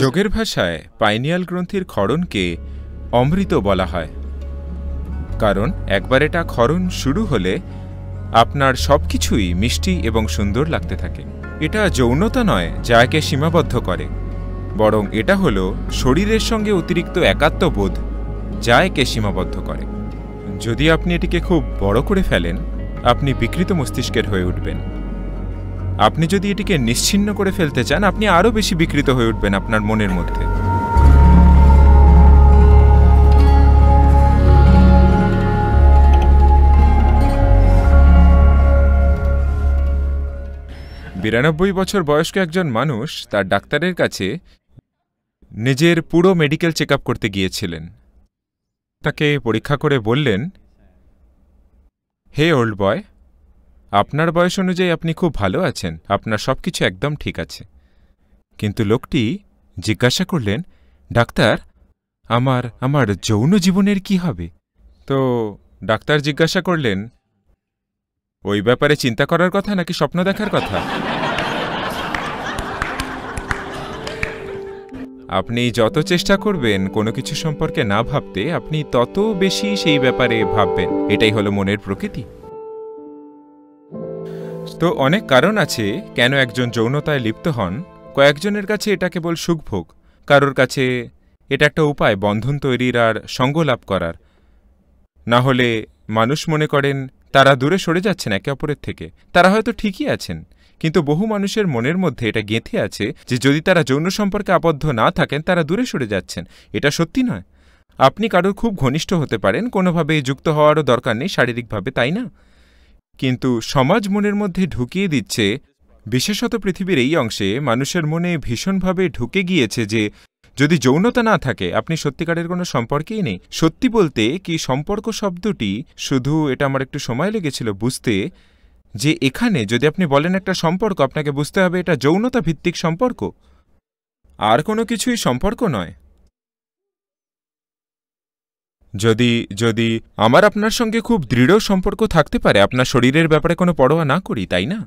যোগের ভাষায় পাইনিয়াল গ্রন্থির ক্ষরণকে অমৃত বলা হয় কারণ একবার এটা ক্ষরণ শুরু হলে আপনার সব কিছুই মিষ্টি এবং সুন্দর লাগতে থাকে এটা যৌনতা নয় যা একে সীমাবদ্ধ করে বরং এটা হলো শরীরের সঙ্গে অতিরিক্ত একাত্মবোধ যা একে সীমাবদ্ধ করে যদি আপনি এটিকে খুব বড় করে ফেলেন আপনি বিকৃত মস্তিষ্কের হয়ে উঠবেন আপনি যদি এটিকে নিশ্চিন্ন করে ফেলতে চান আপনি আরও বেশি বিকৃত হয়ে উঠবেন আপনার মনের মধ্যে বিরানব্বই বছর বয়স্ক একজন মানুষ তার ডাক্তারের কাছে নিজের পুরো মেডিকেল চেক করতে গিয়েছিলেন তাকে পরীক্ষা করে বললেন হে ওল্ড বয় আপনার বয়স অনুযায়ী আপনি খুব ভালো আছেন আপনার সব কিছু একদম ঠিক আছে কিন্তু লোকটি জিজ্ঞাসা করলেন ডাক্তার আমার আমার যৌন জীবনের কি হবে তো ডাক্তার জিজ্ঞাসা করলেন ওই ব্যাপারে চিন্তা করার কথা নাকি স্বপ্ন দেখার কথা আপনি যত চেষ্টা করবেন কোনো কিছু সম্পর্কে না ভাবতে আপনি তত বেশি সেই ব্যাপারে ভাববেন এটাই হলো মনের প্রকৃতি তো অনেক কারণ আছে কেন একজন যৌনতায় লিপ্ত হন কয়েকজনের কাছে এটা কেবল সুখভোগ কারোর কাছে এটা একটা উপায় বন্ধন তৈরির আর সঙ্গ লাভ করার না হলে মানুষ মনে করেন তারা দূরে সরে যাচ্ছেন একে অপরের থেকে তারা হয়তো ঠিকই আছেন কিন্তু বহু মানুষের মনের মধ্যে এটা গেঁথে আছে যে যদি তারা যৌন সম্পর্কে আবদ্ধ না থাকেন তারা দূরে সরে যাচ্ছেন এটা সত্যি নয় আপনি কারোর খুব ঘনিষ্ঠ হতে পারেন কোনোভাবে যুক্ত হওয়ারও দরকার নেই শারীরিকভাবে তাই না কিন্তু সমাজ মনের মধ্যে ঢুকিয়ে দিচ্ছে বিশেষত পৃথিবীর এই অংশে মানুষের মনে ভীষণভাবে ঢুকে গিয়েছে যে যদি যৌনতা না থাকে আপনি সত্যিকারের কোনো সম্পর্কেই নেই সত্যি বলতে কি সম্পর্ক শব্দটি শুধু এটা আমার একটু সময় লেগেছিল বুঝতে যে এখানে যদি আপনি বলেন একটা সম্পর্ক আপনাকে বুঝতে হবে এটা যৌনতা ভিত্তিক সম্পর্ক আর কোনো কিছুই সম্পর্ক নয় যদি যদি আমার আপনার সঙ্গে খুব দৃঢ় সম্পর্ক থাকতে পারে আপনার শরীরের ব্যাপারে কোনো পরোয়া না করি তাই না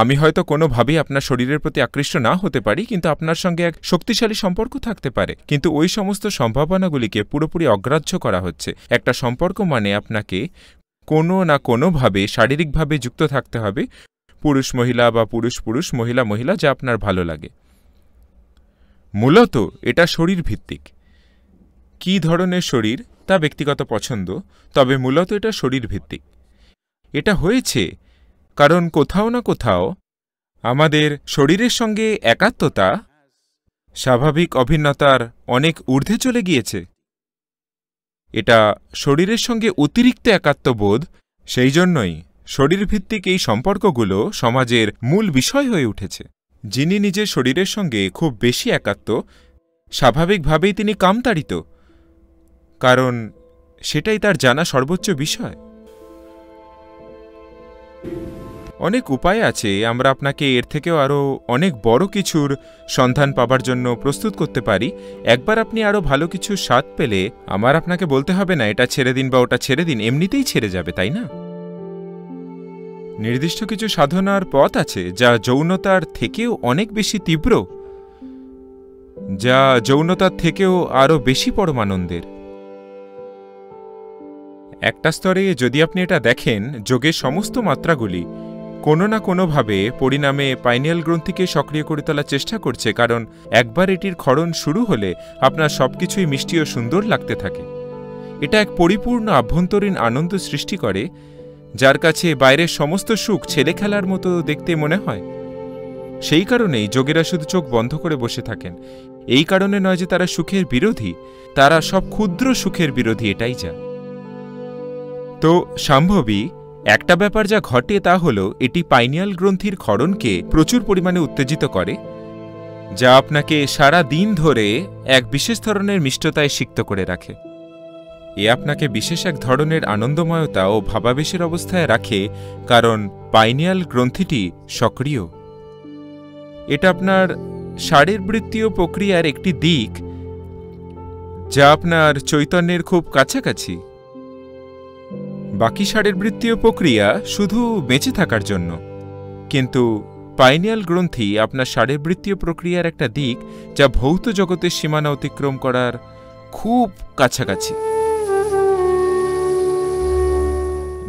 আমি হয়তো কোনোভাবেই আপনার শরীরের প্রতি আকৃষ্ট না হতে পারি কিন্তু আপনার সঙ্গে এক শক্তিশালী সম্পর্ক থাকতে পারে কিন্তু ওই সমস্ত সম্ভাবনাগুলিকে পুরোপুরি অগ্রাহ্য করা হচ্ছে একটা সম্পর্ক মানে আপনাকে কোনো না কোনোভাবে শারীরিকভাবে যুক্ত থাকতে হবে পুরুষ মহিলা বা পুরুষ পুরুষ মহিলা মহিলা যা আপনার ভালো লাগে মূলত এটা শরীর ভিত্তিক কি ধরনের শরীর তা ব্যক্তিগত পছন্দ তবে মূলত এটা শরীরভিত্তিক এটা হয়েছে কারণ কোথাও না কোথাও আমাদের শরীরের সঙ্গে একাত্মতা স্বাভাবিক অভিন্নতার অনেক ঊর্ধ্বে চলে গিয়েছে এটা শরীরের সঙ্গে অতিরিক্ত একাত্মবোধ সেই জন্যই শরীরভিত্তিক এই সম্পর্কগুলো সমাজের মূল বিষয় হয়ে উঠেছে যিনি নিজের শরীরের সঙ্গে খুব বেশি একাত্ম স্বাভাবিকভাবেই তিনি কামতাড়িত কারণ সেটাই তার জানা সর্বোচ্চ বিষয় অনেক উপায় আছে আমরা আপনাকে এর থেকেও আরও অনেক বড় কিছুর সন্ধান পাবার জন্য প্রস্তুত করতে পারি একবার আপনি আরও ভালো কিছু স্বাদ পেলে আমার আপনাকে বলতে হবে না এটা ছেড়ে দিন বা ওটা ছেড়ে দিন এমনিতেই ছেড়ে যাবে তাই না নির্দিষ্ট কিছু সাধনার পথ আছে যা যৌনতার থেকেও অনেক বেশি তীব্র যা যৌনতার থেকেও আরও বেশি পরমানন্দের একটা স্তরে যদি আপনি এটা দেখেন যোগের সমস্ত মাত্রাগুলি কোনো না কোনোভাবে পরিণামে পাইনিয়াল গ্রন্থিকে সক্রিয় করে তোলার চেষ্টা করছে কারণ একবার এটির ক্ষরণ শুরু হলে আপনার সব কিছুই মিষ্টি ও সুন্দর লাগতে থাকে এটা এক পরিপূর্ণ আভ্যন্তরীণ আনন্দ সৃষ্টি করে যার কাছে বাইরের সমস্ত সুখ ছেলে খেলার মতো দেখতে মনে হয় সেই কারণেই যোগেরা শুধু চোখ বন্ধ করে বসে থাকেন এই কারণে নয় যে তারা সুখের বিরোধী তারা সব ক্ষুদ্র সুখের বিরোধী এটাই যা তো সম্ভবই একটা ব্যাপার যা ঘটে তা হল এটি পাইনিয়াল গ্রন্থির ক্ষরণকে প্রচুর পরিমাণে উত্তেজিত করে যা আপনাকে সারা দিন ধরে এক বিশেষ ধরনের মিষ্টতায় সিক্ত করে রাখে এ আপনাকে বিশেষ এক ধরনের আনন্দময়তা ও ভাবাবেশের অবস্থায় রাখে কারণ পাইনিয়াল গ্রন্থিটি সক্রিয় এটা আপনার শারীরবৃত্তীয় প্রক্রিয়ার একটি দিক যা আপনার চৈতন্যের খুব কাছাকাছি বাকি সারের বৃত্তীয় প্রক্রিয়া শুধু বেঁচে থাকার জন্য কিন্তু পাইনিয়াল গ্রন্থি আপনার সারের বৃত্তীয় প্রক্রিয়ার একটা দিক যা ভৌত জগতের সীমানা অতিক্রম করার খুব কাছাকাছি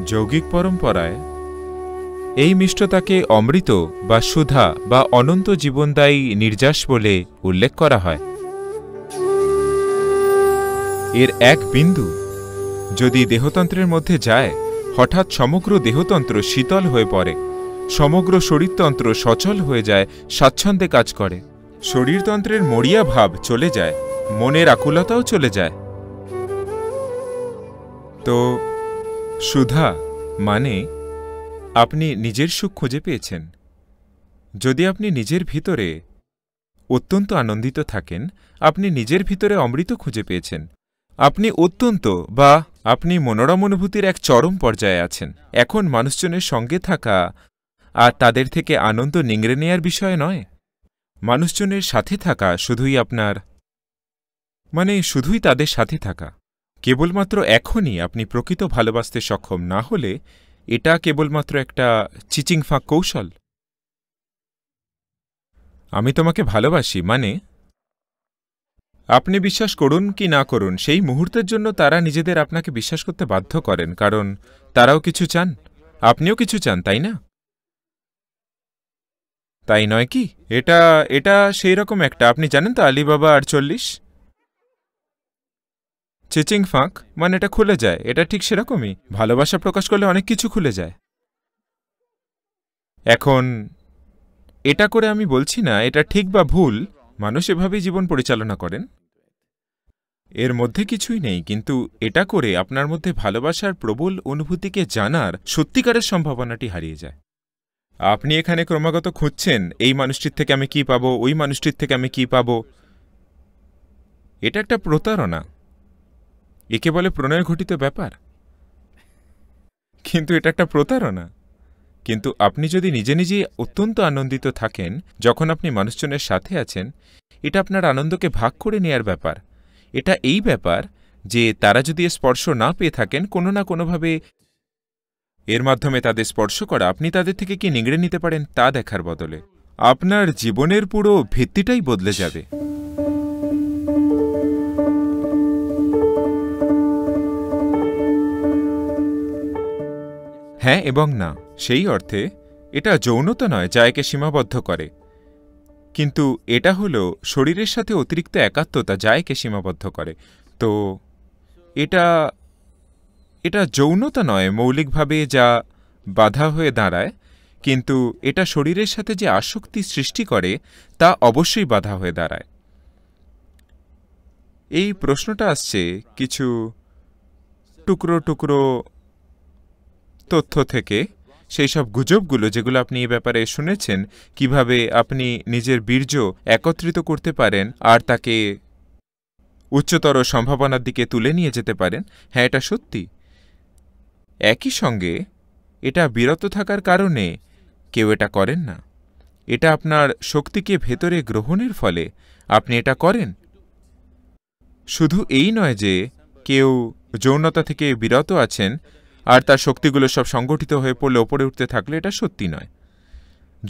যৌগিক পরম্পরায় এই মিষ্টতাকে অমৃত বা সুধা বা অনন্ত জীবনদায়ী নির্যাস বলে উল্লেখ করা হয় এর এক বিন্দু যদি দেহতন্ত্রের মধ্যে যায় হঠাৎ সমগ্র দেহতন্ত্র শীতল হয়ে পড়ে সমগ্র শরীরতন্ত্র সচল হয়ে যায় স্বাচ্ছন্দ্যে কাজ করে শরীরতন্ত্রের মরিয়া ভাব চলে যায় মনের আকুলতাও চলে যায় তো সুধা মানে আপনি নিজের সুখ খুঁজে পেয়েছেন যদি আপনি নিজের ভিতরে অত্যন্ত আনন্দিত থাকেন আপনি নিজের ভিতরে অমৃত খুঁজে পেয়েছেন আপনি অত্যন্ত বা আপনি মনোরম অনুভূতির এক চরম পর্যায়ে আছেন এখন মানুষজনের সঙ্গে থাকা আর তাদের থেকে আনন্দ নিংড়ে নেয়ার বিষয় নয় মানুষজনের সাথে থাকা শুধুই আপনার মানে শুধুই তাদের সাথে থাকা কেবলমাত্র এখনই আপনি প্রকৃত ভালোবাসতে সক্ষম না হলে এটা কেবলমাত্র একটা চিচিং ফাঁক কৌশল আমি তোমাকে ভালোবাসি মানে আপনি বিশ্বাস করুন কি না করুন সেই মুহূর্তের জন্য তারা নিজেদের আপনাকে বিশ্বাস করতে বাধ্য করেন কারণ তারাও কিছু চান আপনিও কিছু চান তাই না তাই নয় কি এটা এটা সেই রকম একটা আপনি জানেন তো আলিবাবা আটচল্লিশ চেচিং ফাঁক মানে এটা খুলে যায় এটা ঠিক সেরকমই ভালোবাসা প্রকাশ করলে অনেক কিছু খুলে যায় এখন এটা করে আমি বলছি না এটা ঠিক বা ভুল মানুষ এভাবেই জীবন পরিচালনা করেন এর মধ্যে কিছুই নেই কিন্তু এটা করে আপনার মধ্যে ভালোবাসার প্রবল অনুভূতিকে জানার সত্যিকারের সম্ভাবনাটি হারিয়ে যায় আপনি এখানে ক্রমাগত খুঁজছেন এই মানুষটির থেকে আমি কি পাবো ওই মানুষটির থেকে আমি কি পাবো এটা একটা প্রতারণা একে বলে প্রণয় ঘটিত ব্যাপার কিন্তু এটা একটা প্রতারণা কিন্তু আপনি যদি নিজে নিজেই অত্যন্ত আনন্দিত থাকেন যখন আপনি মানুষজনের সাথে আছেন এটা আপনার আনন্দকে ভাগ করে নেয়ার ব্যাপার এটা এই ব্যাপার যে তারা যদি স্পর্শ না পেয়ে থাকেন কোনো না কোনোভাবে এর মাধ্যমে তাদের স্পর্শ করা আপনি তাদের থেকে কি নিংড়ে নিতে পারেন তা দেখার বদলে আপনার জীবনের পুরো ভিত্তিটাই বদলে যাবে হ্যাঁ এবং না সেই অর্থে এটা যৌনতা নয় যা একে সীমাবদ্ধ করে কিন্তু এটা হলো শরীরের সাথে অতিরিক্ত একাত্মতা জায়কে সীমাবদ্ধ করে তো এটা এটা যৌনতা নয় মৌলিকভাবে যা বাধা হয়ে দাঁড়ায় কিন্তু এটা শরীরের সাথে যে আসক্তি সৃষ্টি করে তা অবশ্যই বাধা হয়ে দাঁড়ায় এই প্রশ্নটা আসছে কিছু টুকরো টুকরো তথ্য থেকে সেই সব গুজবগুলো যেগুলো আপনি এ ব্যাপারে শুনেছেন কিভাবে আপনি নিজের বীর্য একত্রিত করতে পারেন আর তাকে উচ্চতর সম্ভাবনার দিকে তুলে নিয়ে যেতে পারেন হ্যাঁ এটা সত্যি একই সঙ্গে এটা বিরত থাকার কারণে কেউ এটা করেন না এটা আপনার শক্তিকে ভেতরে গ্রহণের ফলে আপনি এটা করেন শুধু এই নয় যে কেউ যৌনতা থেকে বিরত আছেন আর তার শক্তিগুলো সব সংগঠিত হয়ে পড়লে ওপরে উঠতে থাকলে এটা সত্যি নয়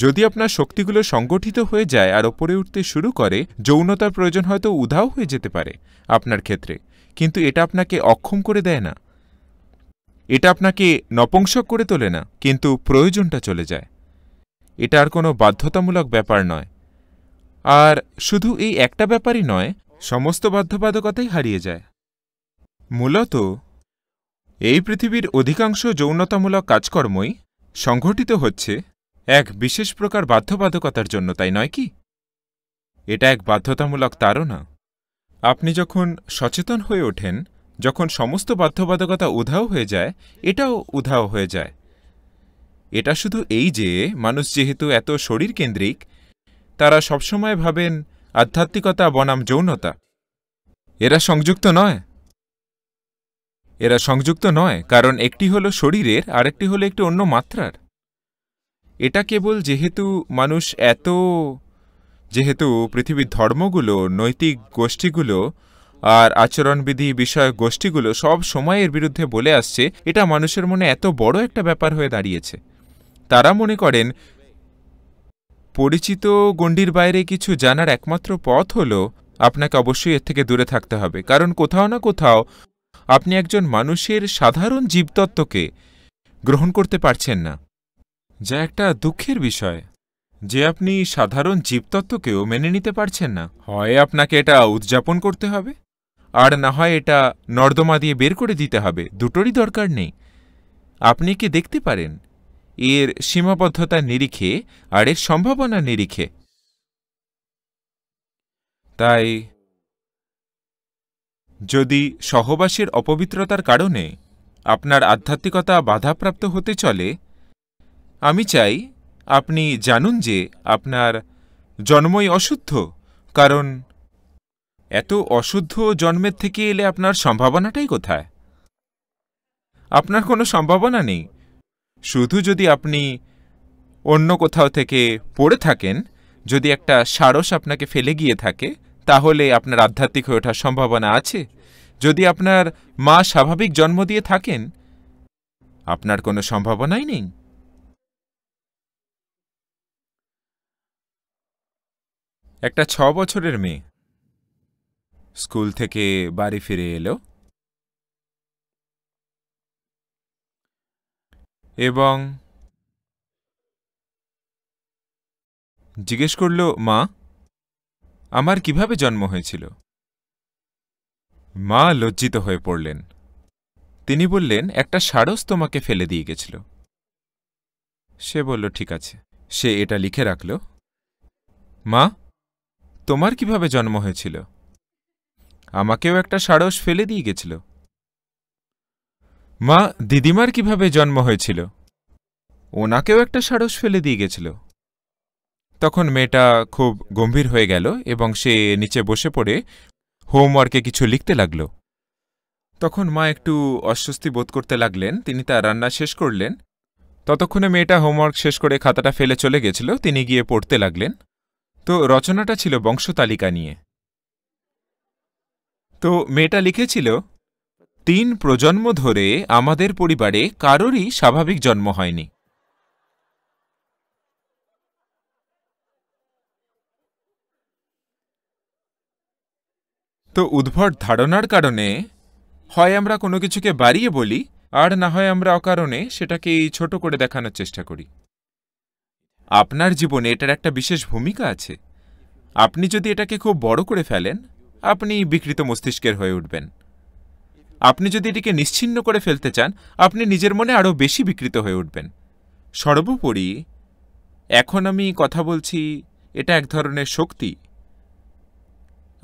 যদি আপনার শক্তিগুলো সংগঠিত হয়ে যায় আর ওপরে উঠতে শুরু করে যৌনতার প্রয়োজন হয়তো উধাও হয়ে যেতে পারে আপনার ক্ষেত্রে কিন্তু এটা আপনাকে অক্ষম করে দেয় না এটা আপনাকে নপুংসক করে তোলে না কিন্তু প্রয়োজনটা চলে যায় এটা আর কোনো বাধ্যতামূলক ব্যাপার নয় আর শুধু এই একটা ব্যাপারই নয় সমস্ত বাধ্যবাধকতাই হারিয়ে যায় মূলত এই পৃথিবীর অধিকাংশ যৌনতামূলক কাজকর্মই সংঘটিত হচ্ছে এক বিশেষ প্রকার বাধ্যবাধকতার জন্য তাই নয় কি এটা এক বাধ্যতামূলক তারা আপনি যখন সচেতন হয়ে ওঠেন যখন সমস্ত বাধ্যবাধকতা উধাও হয়ে যায় এটাও উধাও হয়ে যায় এটা শুধু এই যে মানুষ যেহেতু এত শরীর কেন্দ্রিক তারা সবসময় ভাবেন আধ্যাত্মিকতা বনাম যৌনতা এরা সংযুক্ত নয় এরা সংযুক্ত নয় কারণ একটি হল শরীরের আরেকটি হলো একটি অন্য মাত্রার এটা কেবল যেহেতু মানুষ এত যেহেতু পৃথিবীর ধর্মগুলো নৈতিক গোষ্ঠীগুলো আর আচরণবিধি বিষয়ক গোষ্ঠীগুলো সব সময়ের বিরুদ্ধে বলে আসছে এটা মানুষের মনে এত বড় একটা ব্যাপার হয়ে দাঁড়িয়েছে তারা মনে করেন পরিচিত গণ্ডির বাইরে কিছু জানার একমাত্র পথ হল আপনাকে অবশ্যই এর থেকে দূরে থাকতে হবে কারণ কোথাও না কোথাও আপনি একজন মানুষের সাধারণ জীবতত্ত্বকে গ্রহণ করতে পারছেন না যা একটা দুঃখের বিষয় যে আপনি সাধারণ জীবতত্ত্বকেও মেনে নিতে পারছেন না হয় আপনাকে এটা উদযাপন করতে হবে আর না হয় এটা নর্দমা দিয়ে বের করে দিতে হবে দুটোরই দরকার নেই আপনি কি দেখতে পারেন এর সীমাবদ্ধতা নিরিখে আর এর সম্ভাবনা নিরিখে তাই যদি সহবাসের অপবিত্রতার কারণে আপনার আধ্যাত্মিকতা বাধাপ্রাপ্ত হতে চলে আমি চাই আপনি জানুন যে আপনার জন্মই অশুদ্ধ কারণ এত অশুদ্ধ জন্মের থেকে এলে আপনার সম্ভাবনাটাই কোথায় আপনার কোনো সম্ভাবনা নেই শুধু যদি আপনি অন্য কোথাও থেকে পড়ে থাকেন যদি একটা সারস আপনাকে ফেলে গিয়ে থাকে তাহলে আপনার আধ্যাত্মিক হয়ে ওঠার সম্ভাবনা আছে যদি আপনার মা স্বাভাবিক জন্ম দিয়ে থাকেন আপনার কোনো সম্ভাবনাই নেই একটা ছ বছরের মেয়ে স্কুল থেকে বাড়ি ফিরে এলো এবং জিজ্ঞেস করল মা আমার কিভাবে জন্ম হয়েছিল মা লজ্জিত হয়ে পড়লেন তিনি বললেন একটা সারস তোমাকে ফেলে দিয়ে গেছিল সে বলল ঠিক আছে সে এটা লিখে রাখল মা তোমার কিভাবে জন্ম হয়েছিল আমাকেও একটা সারস ফেলে দিয়ে গেছিল মা দিদিমার কিভাবে জন্ম হয়েছিল ওনাকেও একটা সারস ফেলে দিয়ে গেছিল তখন মেয়েটা খুব গম্ভীর হয়ে গেল এবং সে নিচে বসে পড়ে হোমওয়ার্কে কিছু লিখতে লাগল তখন মা একটু অস্বস্তি বোধ করতে লাগলেন তিনি তার রান্না শেষ করলেন ততক্ষণে মেয়েটা হোমওয়ার্ক শেষ করে খাতাটা ফেলে চলে গেছিল তিনি গিয়ে পড়তে লাগলেন তো রচনাটা ছিল বংশতালিকা নিয়ে তো মেয়েটা লিখেছিল তিন প্রজন্ম ধরে আমাদের পরিবারে কারোরই স্বাভাবিক জন্ম হয়নি উদ্ভট ধারণার কারণে হয় আমরা কোনো কিছুকে বাড়িয়ে বলি আর না হয় আমরা অকারণে সেটাকে এই ছোট করে দেখানোর চেষ্টা করি আপনার জীবনে এটার একটা বিশেষ ভূমিকা আছে আপনি যদি এটাকে খুব বড় করে ফেলেন আপনি বিকৃত মস্তিষ্কের হয়ে উঠবেন আপনি যদি এটিকে নিশ্চিন্ন করে ফেলতে চান আপনি নিজের মনে আরও বেশি বিকৃত হয়ে উঠবেন সর্বোপরি এখন আমি কথা বলছি এটা এক ধরনের শক্তি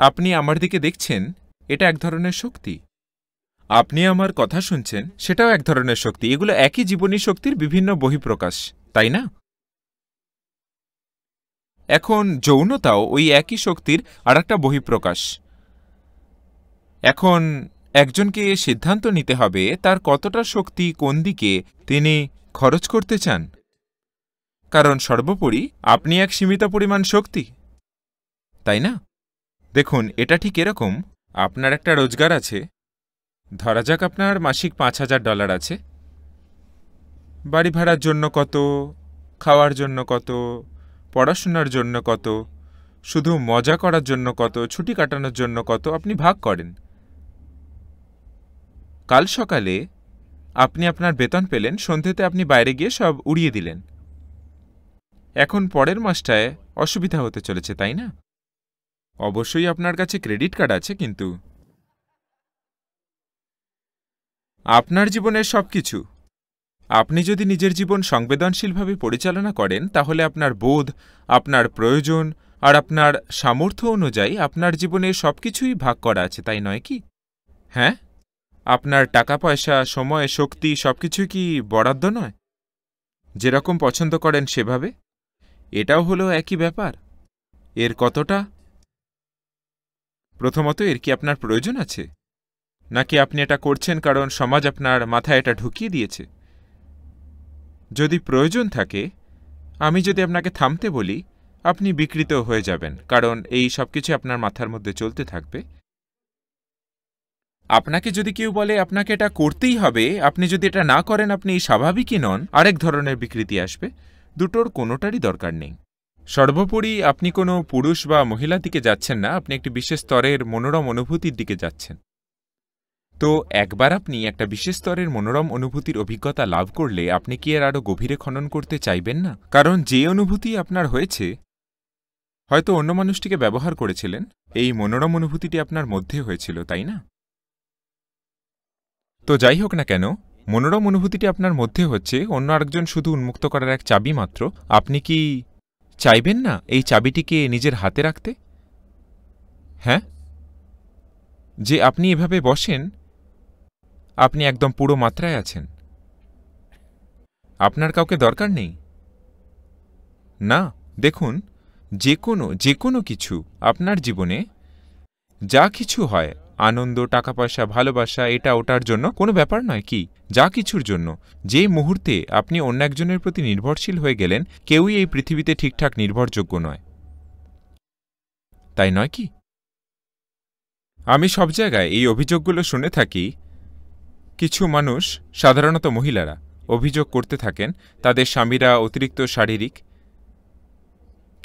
আপনি আমার দিকে দেখছেন এটা এক ধরনের শক্তি আপনি আমার কথা শুনছেন সেটাও এক ধরনের শক্তি এগুলো একই জীবনী শক্তির বিভিন্ন বহিঃপ্রকাশ তাই না এখন যৌনতাও ওই একই শক্তির আর একটা বহিঃপ্রকাশ এখন একজনকে সিদ্ধান্ত নিতে হবে তার কতটা শক্তি কোন দিকে তিনি খরচ করতে চান কারণ সর্বোপরি আপনি এক সীমিত পরিমাণ শক্তি তাই না দেখুন এটা ঠিক এরকম আপনার একটা রোজগার আছে ধরা যাক আপনার মাসিক পাঁচ হাজার ডলার আছে বাড়ি ভাড়ার জন্য কত খাওয়ার জন্য কত পড়াশোনার জন্য কত শুধু মজা করার জন্য কত ছুটি কাটানোর জন্য কত আপনি ভাগ করেন কাল সকালে আপনি আপনার বেতন পেলেন সন্ধ্যেতে আপনি বাইরে গিয়ে সব উড়িয়ে দিলেন এখন পরের মাসটায় অসুবিধা হতে চলেছে তাই না অবশ্যই আপনার কাছে ক্রেডিট কার্ড আছে কিন্তু আপনার জীবনের সব কিছু আপনি যদি নিজের জীবন সংবেদনশীলভাবে পরিচালনা করেন তাহলে আপনার বোধ আপনার প্রয়োজন আর আপনার সামর্থ্য অনুযায়ী আপনার জীবনে সব কিছুই ভাগ করা আছে তাই নয় কি হ্যাঁ আপনার টাকা পয়সা সময় শক্তি কিছুই কি বরাদ্দ নয় যেরকম পছন্দ করেন সেভাবে এটাও হলো একই ব্যাপার এর কতটা প্রথমত এর কি আপনার প্রয়োজন আছে নাকি আপনি এটা করছেন কারণ সমাজ আপনার মাথায় এটা ঢুকিয়ে দিয়েছে যদি প্রয়োজন থাকে আমি যদি আপনাকে থামতে বলি আপনি বিকৃত হয়ে যাবেন কারণ এই সব কিছু আপনার মাথার মধ্যে চলতে থাকবে আপনাকে যদি কেউ বলে আপনাকে এটা করতেই হবে আপনি যদি এটা না করেন আপনি স্বাভাবিকই নন আরেক ধরনের বিকৃতি আসবে দুটোর কোনোটারই দরকার নেই সর্বোপরি আপনি কোনো পুরুষ বা মহিলার দিকে যাচ্ছেন না আপনি একটি বিশেষ স্তরের মনোরম অনুভূতির দিকে যাচ্ছেন তো একবার আপনি একটা বিশেষ স্তরের মনোরম অনুভূতির অভিজ্ঞতা লাভ করলে আপনি কি এর আরও গভীরে খনন করতে চাইবেন না কারণ যে অনুভূতি আপনার হয়েছে হয়তো অন্য মানুষটিকে ব্যবহার করেছিলেন এই মনোরম অনুভূতিটি আপনার মধ্যে হয়েছিল তাই না তো যাই হোক না কেন মনোরম অনুভূতিটি আপনার মধ্যে হচ্ছে অন্য আরেকজন শুধু উন্মুক্ত করার এক চাবি মাত্র আপনি কি চাইবেন না এই চাবিটিকে নিজের হাতে রাখতে হ্যাঁ যে আপনি এভাবে বসেন আপনি একদম পুরো মাত্রায় আছেন আপনার কাউকে দরকার নেই না দেখুন যে কোনো যে কোনো কিছু আপনার জীবনে যা কিছু হয় আনন্দ টাকা পয়সা ভালোবাসা এটা ওটার জন্য কোনো ব্যাপার নয় কি যা কিছুর জন্য যে মুহূর্তে আপনি অন্য একজনের প্রতি নির্ভরশীল হয়ে গেলেন কেউই এই পৃথিবীতে ঠিকঠাক নির্ভরযোগ্য নয় তাই নয় কি আমি সব জায়গায় এই অভিযোগগুলো শুনে থাকি কিছু মানুষ সাধারণত মহিলারা অভিযোগ করতে থাকেন তাদের স্বামীরা অতিরিক্ত শারীরিক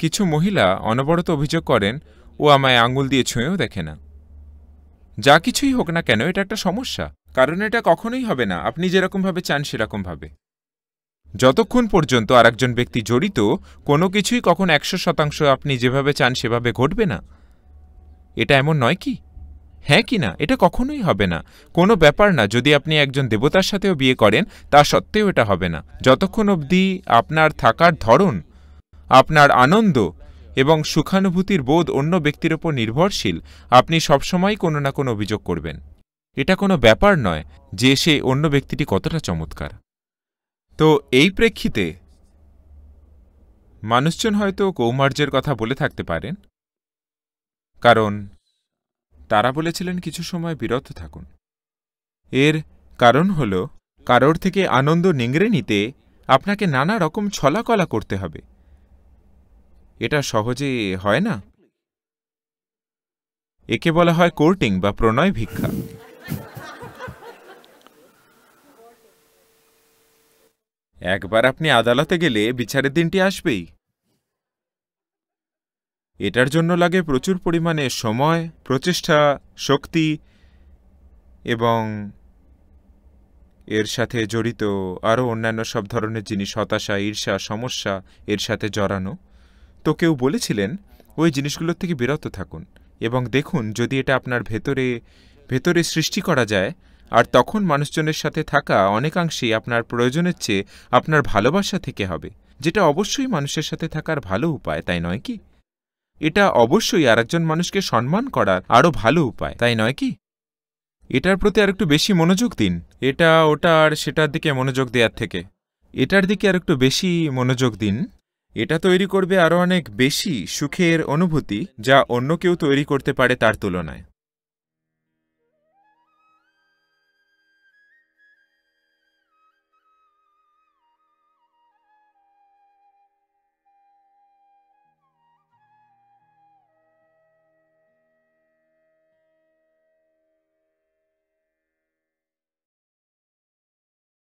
কিছু মহিলা অনবরত অভিযোগ করেন ও আমায় আঙুল দিয়ে ছুঁয়েও দেখে না যা কিছুই হোক না কেন এটা একটা সমস্যা কারণ এটা কখনোই হবে না আপনি যেরকমভাবে চান সেরকমভাবে যতক্ষণ পর্যন্ত আরেকজন ব্যক্তি জড়িত কোনো কিছুই কখন একশো শতাংশ আপনি যেভাবে চান সেভাবে ঘটবে না এটা এমন নয় কি হ্যাঁ কি না এটা কখনোই হবে না কোনো ব্যাপার না যদি আপনি একজন দেবতার সাথেও বিয়ে করেন তা সত্ত্বেও এটা হবে না যতক্ষণ অবধি আপনার থাকার ধরন আপনার আনন্দ এবং সুখানুভূতির বোধ অন্য ব্যক্তির ওপর নির্ভরশীল আপনি সবসময় কোনো না কোনো অভিযোগ করবেন এটা কোনো ব্যাপার নয় যে সে অন্য ব্যক্তিটি কতটা চমৎকার তো এই প্রেক্ষিতে মানুষজন হয়তো কৌমার্যের কথা বলে থাকতে পারেন কারণ তারা বলেছিলেন কিছু সময় বিরত থাকুন এর কারণ হল কারোর থেকে আনন্দ নিংড়ে নিতে আপনাকে নানা রকম ছলাকলা করতে হবে এটা সহজে হয় না একে বলা হয় কোর্টিং বা প্রণয় ভিক্ষা একবার আপনি আদালতে গেলে বিচারের দিনটি আসবেই এটার জন্য লাগে প্রচুর পরিমাণে সময় প্রচেষ্টা শক্তি এবং এর সাথে জড়িত আরও অন্যান্য সব ধরনের জিনিস হতাশা ঈর্ষা সমস্যা এর সাথে জড়ানো তো কেউ বলেছিলেন ওই জিনিসগুলোর থেকে বিরত থাকুন এবং দেখুন যদি এটা আপনার ভেতরে ভেতরে সৃষ্টি করা যায় আর তখন মানুষজনের সাথে থাকা অনেকাংশেই আপনার প্রয়োজনের চেয়ে আপনার ভালোবাসা থেকে হবে যেটা অবশ্যই মানুষের সাথে থাকার ভালো উপায় তাই নয় কি এটা অবশ্যই আরেকজন মানুষকে সম্মান করার আরও ভালো উপায় তাই নয় কি এটার প্রতি আর একটু বেশি মনোযোগ দিন এটা ওটা আর সেটার দিকে মনোযোগ দেওয়ার থেকে এটার দিকে আর একটু বেশি মনোযোগ দিন এটা তৈরি করবে আরও অনেক বেশি সুখের অনুভূতি যা অন্য কেউ তৈরি করতে পারে তার তুলনায়